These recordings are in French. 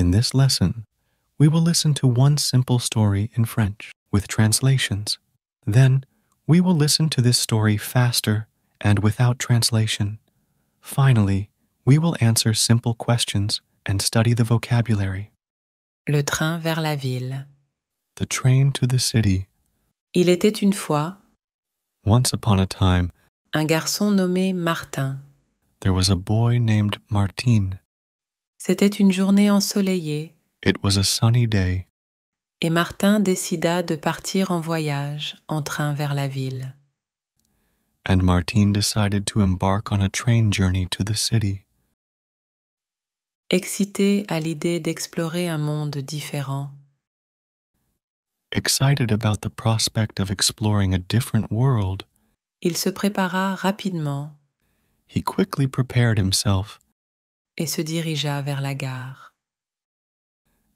In this lesson, we will listen to one simple story in French with translations. Then, we will listen to this story faster and without translation. Finally, we will answer simple questions and study the vocabulary. Le train vers la ville. The train to the city. Il était une fois. Once upon a time. Un garçon nommé Martin. There was a boy named Martin. C'était une journée ensoleillée. It was a sunny Et Martin décida de partir en voyage en train vers la ville. And Martin decided to embark on a train journey to the city. Excité à l'idée d'explorer un monde différent. Excited about the prospect of exploring a different world. Il se prépara rapidement. He quickly prepared himself et se dirigea vers la gare.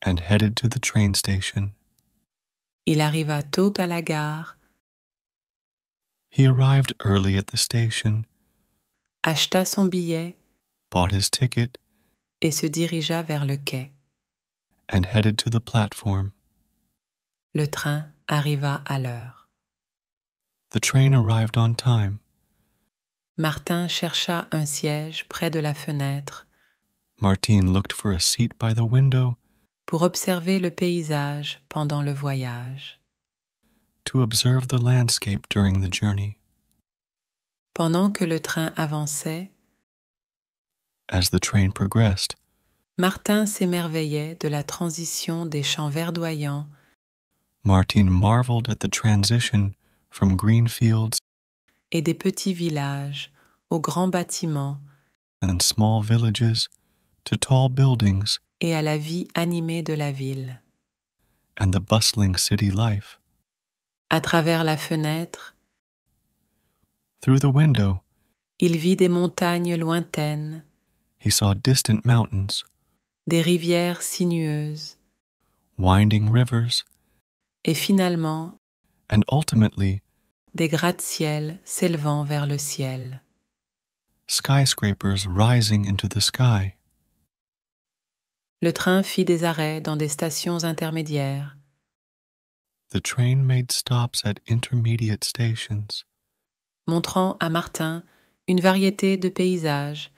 And headed to the train station. Il arriva tôt à la gare. He arrived early at the station. Acheta son billet. Bought his ticket. Et se dirigea vers le quai. And headed to the platform. Le train arriva à l'heure. The train arrived on time. Martin chercha un siège près de la fenêtre Martine looked for a seat by the window. Pour observer le paysage pendant le voyage. To observe the landscape during the journey. Pendant que le train avançait. As the train progressed. Martin s'émerveillait de la transition des champs verdoyants. Martin marveled at the transition from green fields et des petits villages aux grands bâtiments and small villages to tall buildings et à la vie animée de la ville and the bustling city life. À travers la fenêtre, through the window, il vit des montagnes lointaines. He saw distant mountains, des rivières sinueuses, winding rivers, et finalement, and ultimately, des gratte-ciel s'élevant vers le ciel. Skyscrapers rising into the sky. Le train fit des arrêts dans des stations intermédiaires. The train made stops at intermediate stations. Montrant à Martin une variété de paysages.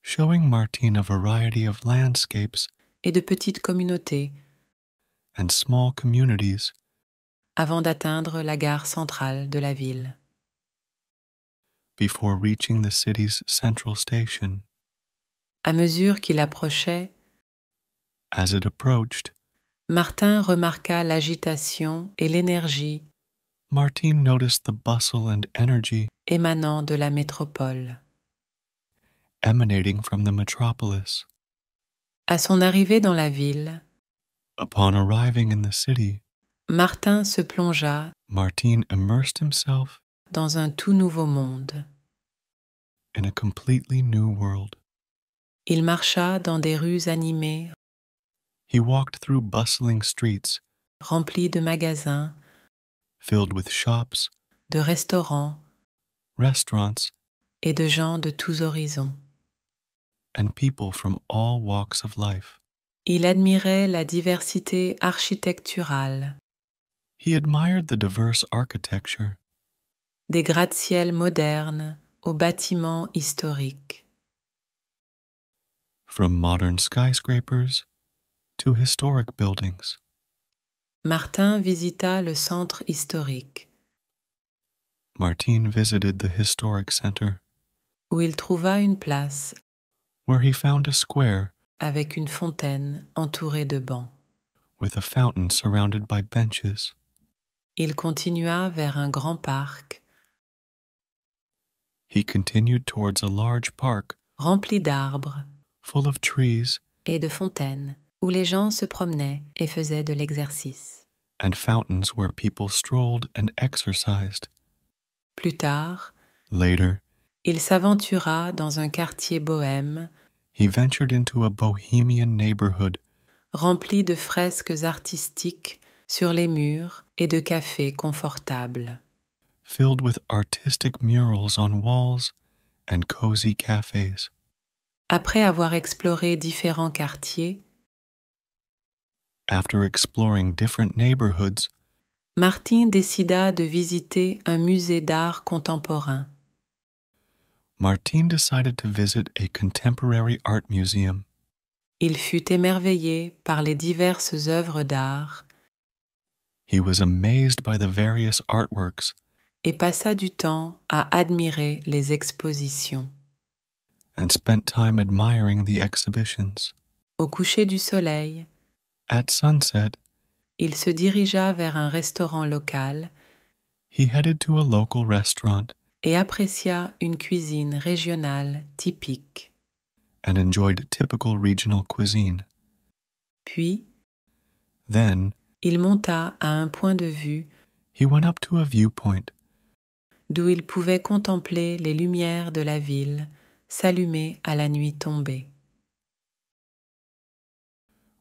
Showing Martin a variety of landscapes. Et de petites communautés. And small communities. Avant d'atteindre la gare centrale de la ville. Before reaching the city's central station. À mesure qu'il approchait, As it approached, Martin remarqua l'agitation et l'énergie Martin noticed the bustle and energy émanant de la métropole. Emanating from the metropolis. À son arrivée dans la ville, Upon arriving in the city, Martin se plongea Martin immersed himself dans un tout nouveau monde. in a completely new world. Il marcha dans des rues animées. He walked through bustling streets. Remplies de magasins. Filled with shops. De restaurants. Restaurants. Et de gens de tous horizons. And people from all walks Il admirait la diversité architecturale. diverse Des gratte ciels modernes aux bâtiments historiques. from modern skyscrapers to historic buildings. Martin visita le centre historique. Martin visited the historic center. Où il trouva une place. Where he found a square. Avec une fontaine entourée de bancs. With a fountain surrounded by benches. Il continua vers un grand parc. He continued towards a large park. Rempli d'arbres full of trees, et de fontaines, où les gens se promenaient et faisaient de l'exercice. And fountains where people strolled and exercised. Plus tard, later, il s'aventura dans un quartier bohème. He ventured into a bohemian neighborhood rempli de fresques artistiques sur les murs et de cafés confortables. Filled with artistic murals on walls and cozy cafes. Après avoir exploré différents quartiers, Martin décida de visiter un musée d'art contemporain. Martin decided to visit a contemporary art museum. Il fut émerveillé par les diverses œuvres d'art. artworks. Et passa du temps à admirer les expositions and spent time admiring the exhibitions. Au coucher du soleil, at sunset, il se dirigea vers un restaurant local. He headed to a local restaurant et apprécia une cuisine régionale typique. And enjoyed typical regional cuisine. Puis, then, il monta à un point de vue. He went up to a viewpoint d'où il pouvait contempler les lumières de la ville s'allumer à la nuit tombée.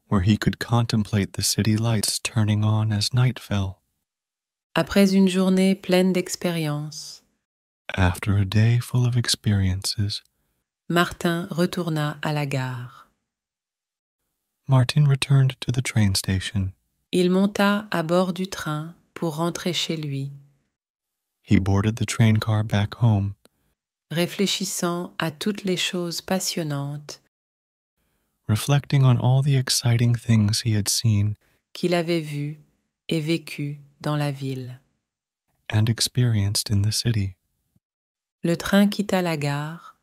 Where he could contemplate the city lights turning on as night fell. Après une journée pleine d'expériences. After a day full of experiences. Martin retourna à la gare. Martin returned to the train station. Il monta à bord du train pour rentrer chez lui. He boarded the train car back home réfléchissant à toutes les choses passionnantes qu'il avait vues et vécues dans la ville Le train quitta la gare.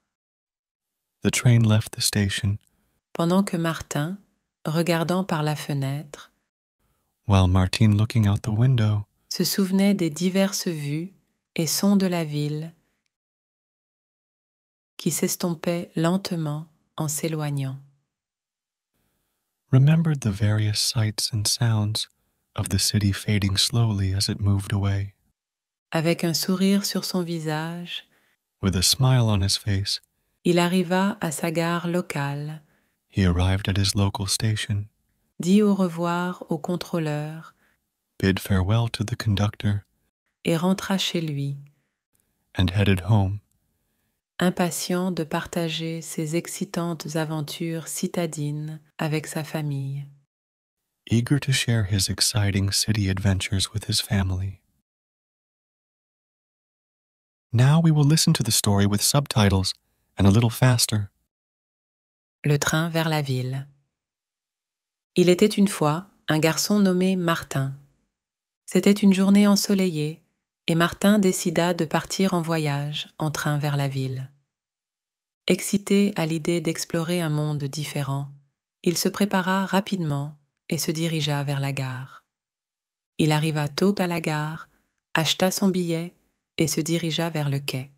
train station. Pendant que Martin, regardant par la fenêtre, while Martin se souvenait des diverses vues et sons de la ville qui s'estompait lentement en s'éloignant. Remembered the various sights and sounds of the city fading slowly as it moved away. Avec un sourire sur son visage, with a smile on his face, il arriva à sa gare locale. He arrived at his local station. Dit au revoir au contrôleur. Bid farewell to the conductor. Et rentra chez lui. And headed home impatient de partager ses excitantes aventures citadines avec sa famille. Eager to share his exciting city adventures with his family. Now we will listen to the story with subtitles and a little faster. Le train vers la ville. Il était une fois un garçon nommé Martin. C'était une journée ensoleillée et Martin décida de partir en voyage en train vers la ville. Excité à l'idée d'explorer un monde différent, il se prépara rapidement et se dirigea vers la gare. Il arriva tôt à la gare, acheta son billet et se dirigea vers le quai.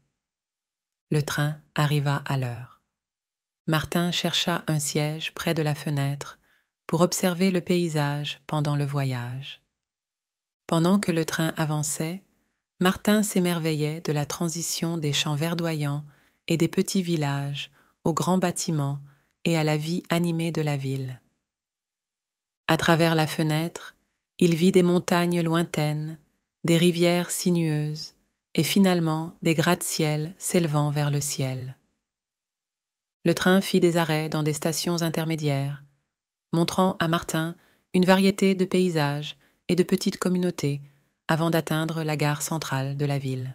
Le train arriva à l'heure. Martin chercha un siège près de la fenêtre pour observer le paysage pendant le voyage. Pendant que le train avançait, Martin s'émerveillait de la transition des champs verdoyants et des petits villages aux grands bâtiments et à la vie animée de la ville. À travers la fenêtre, il vit des montagnes lointaines, des rivières sinueuses et finalement des gratte-ciel s'élevant vers le ciel. Le train fit des arrêts dans des stations intermédiaires, montrant à Martin une variété de paysages et de petites communautés avant d'atteindre la gare centrale de la ville.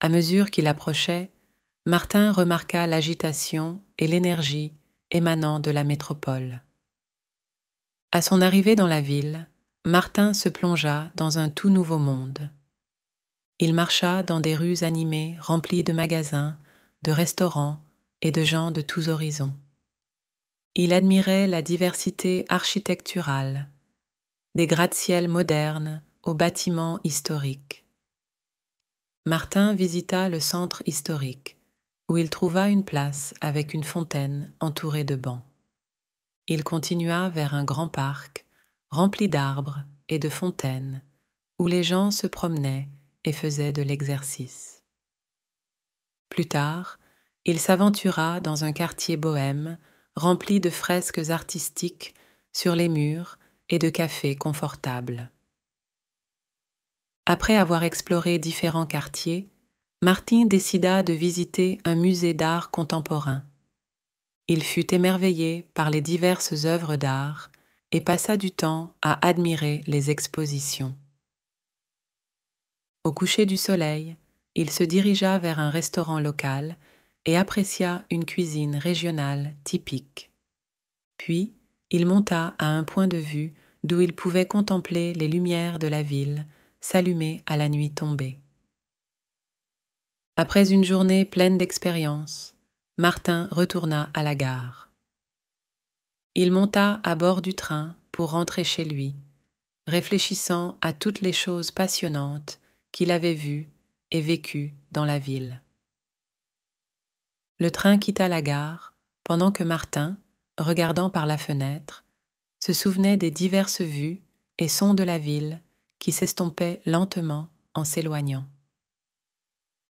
À mesure qu'il approchait, Martin remarqua l'agitation et l'énergie émanant de la métropole. À son arrivée dans la ville, Martin se plongea dans un tout nouveau monde. Il marcha dans des rues animées remplies de magasins, de restaurants et de gens de tous horizons. Il admirait la diversité architecturale, des gratte-ciels modernes aux bâtiments historiques. Martin visita le centre historique, où il trouva une place avec une fontaine entourée de bancs. Il continua vers un grand parc, rempli d'arbres et de fontaines, où les gens se promenaient et faisaient de l'exercice. Plus tard, il s'aventura dans un quartier bohème rempli de fresques artistiques sur les murs et de cafés confortables. Après avoir exploré différents quartiers, Martin décida de visiter un musée d'art contemporain. Il fut émerveillé par les diverses œuvres d'art et passa du temps à admirer les expositions. Au coucher du soleil, il se dirigea vers un restaurant local et apprécia une cuisine régionale typique. Puis, il monta à un point de vue d'où il pouvait contempler les lumières de la ville s'allumer à la nuit tombée. Après une journée pleine d'expériences, Martin retourna à la gare. Il monta à bord du train pour rentrer chez lui, réfléchissant à toutes les choses passionnantes qu'il avait vues et vécues dans la ville. Le train quitta la gare pendant que Martin, regardant par la fenêtre, se souvenait des diverses vues et sons de la ville qui s'estompaient lentement en s'éloignant.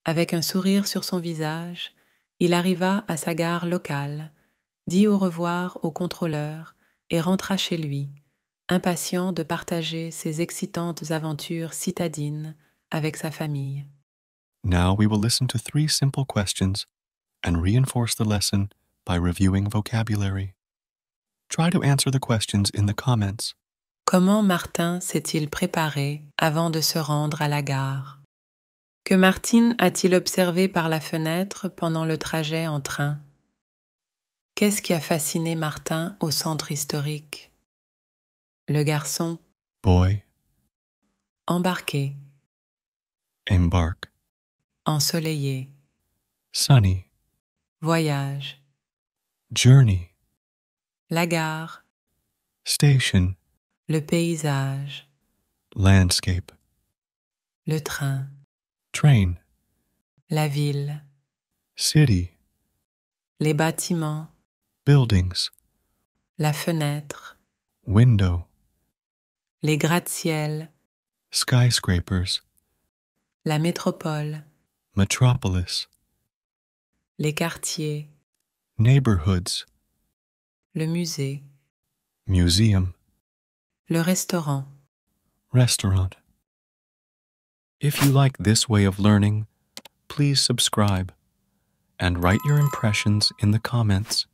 Avec un sourire sur son visage, il arriva à sa gare locale, dit au revoir au contrôleur et rentra chez lui, impatient de partager ses excitantes aventures citadines avec sa famille. Now we will listen to three simple questions and reinforce the lesson by reviewing vocabulary. Try to answer the questions in the comments. Comment Martin s'est-il préparé avant de se rendre à la gare Que Martin a-t-il observé par la fenêtre pendant le trajet en train Qu'est-ce qui a fasciné Martin au centre historique Le garçon. Boy. Embarqué. Embark. Ensoleillé. Sunny. Voyage. Journey. La gare. Station. Le paysage. Landscape. Le train. Train. La ville. City. Les bâtiments. Buildings. La fenêtre. Window. Les gratte-ciels. Skyscrapers. La métropole. Metropolis. Les quartiers. Neighborhoods. le musée, museum, le restaurant, restaurant. If you like this way of learning, please subscribe and write your impressions in the comments.